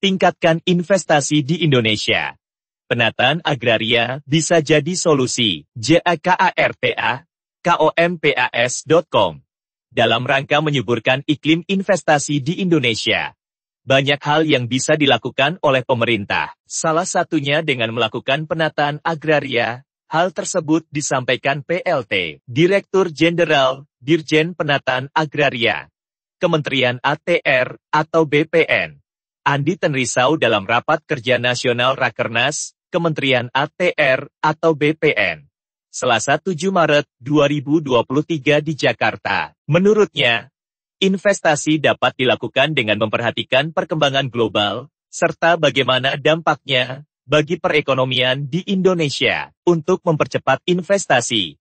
tingkatkan investasi di Indonesia. Penataan agraria bisa jadi solusi. JAKARTA, KOMPAS.com Dalam rangka menyuburkan iklim investasi di Indonesia. Banyak hal yang bisa dilakukan oleh pemerintah, salah satunya dengan melakukan penataan agraria. Hal tersebut disampaikan PLT, Direktur Jenderal, Dirjen Penataan Agraria, Kementerian ATR atau BPN. Andi Tenrisau dalam rapat kerja nasional Rakernas, Kementerian ATR atau BPN. Selasa 7 Maret 2023 di Jakarta. Menurutnya, investasi dapat dilakukan dengan memperhatikan perkembangan global, serta bagaimana dampaknya bagi perekonomian di Indonesia untuk mempercepat investasi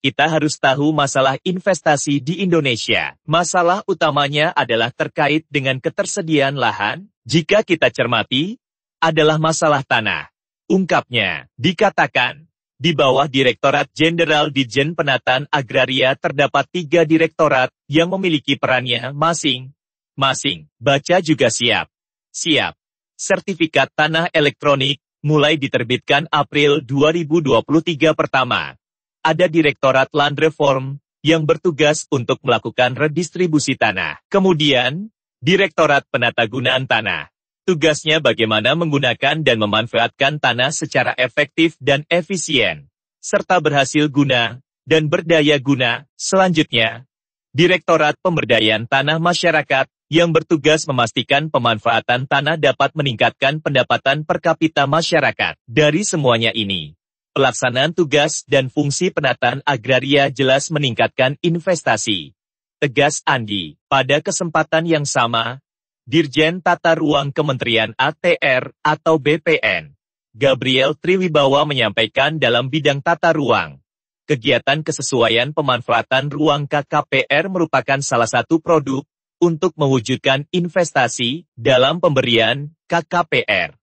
kita harus tahu masalah investasi di Indonesia. Masalah utamanya adalah terkait dengan ketersediaan lahan, jika kita cermati, adalah masalah tanah. Ungkapnya, dikatakan, di bawah Direktorat Jenderal Dijen Penataan Agraria terdapat tiga direktorat yang memiliki perannya masing-masing. Baca juga siap. Siap. Sertifikat Tanah Elektronik mulai diterbitkan April 2023 pertama ada Direktorat Land Reform, yang bertugas untuk melakukan redistribusi tanah. Kemudian, Direktorat Penatagunaan Tanah. Tugasnya bagaimana menggunakan dan memanfaatkan tanah secara efektif dan efisien, serta berhasil guna dan berdaya guna. Selanjutnya, Direktorat Pemberdayaan Tanah Masyarakat yang bertugas memastikan pemanfaatan tanah dapat meningkatkan pendapatan per kapita masyarakat. Dari semuanya ini, Pelaksanaan tugas dan fungsi penataan agraria jelas meningkatkan investasi. Tegas Andi, pada kesempatan yang sama, Dirjen Tata Ruang Kementerian ATR atau BPN, Gabriel Triwibawa menyampaikan dalam bidang tata ruang. Kegiatan kesesuaian pemanfaatan ruang KKPR merupakan salah satu produk untuk mewujudkan investasi dalam pemberian KKPR.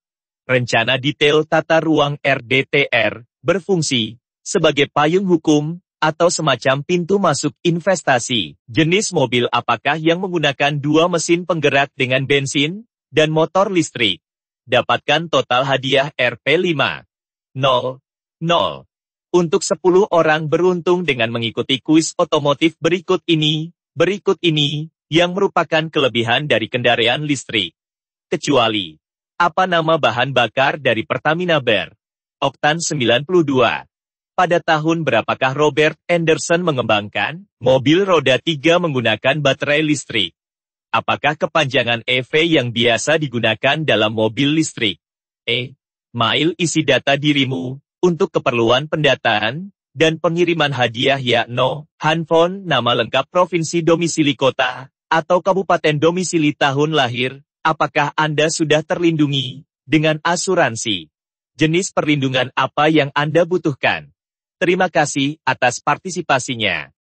Rencana detail tata ruang RDTR berfungsi sebagai payung hukum atau semacam pintu masuk investasi. Jenis mobil apakah yang menggunakan dua mesin penggerak dengan bensin dan motor listrik? Dapatkan total hadiah Rp5. Untuk 10 orang beruntung dengan mengikuti kuis otomotif berikut ini, berikut ini, yang merupakan kelebihan dari kendaraan listrik. Kecuali, apa nama bahan bakar dari Pertamina Ber? Oktan 92. Pada tahun berapakah Robert Anderson mengembangkan mobil roda tiga menggunakan baterai listrik? Apakah kepanjangan EV yang biasa digunakan dalam mobil listrik? E. Mail isi data dirimu untuk keperluan pendataan dan pengiriman hadiah ya no handphone, nama lengkap provinsi domisili kota, atau kabupaten domisili tahun lahir, apakah Anda sudah terlindungi dengan asuransi? jenis perlindungan apa yang Anda butuhkan. Terima kasih atas partisipasinya.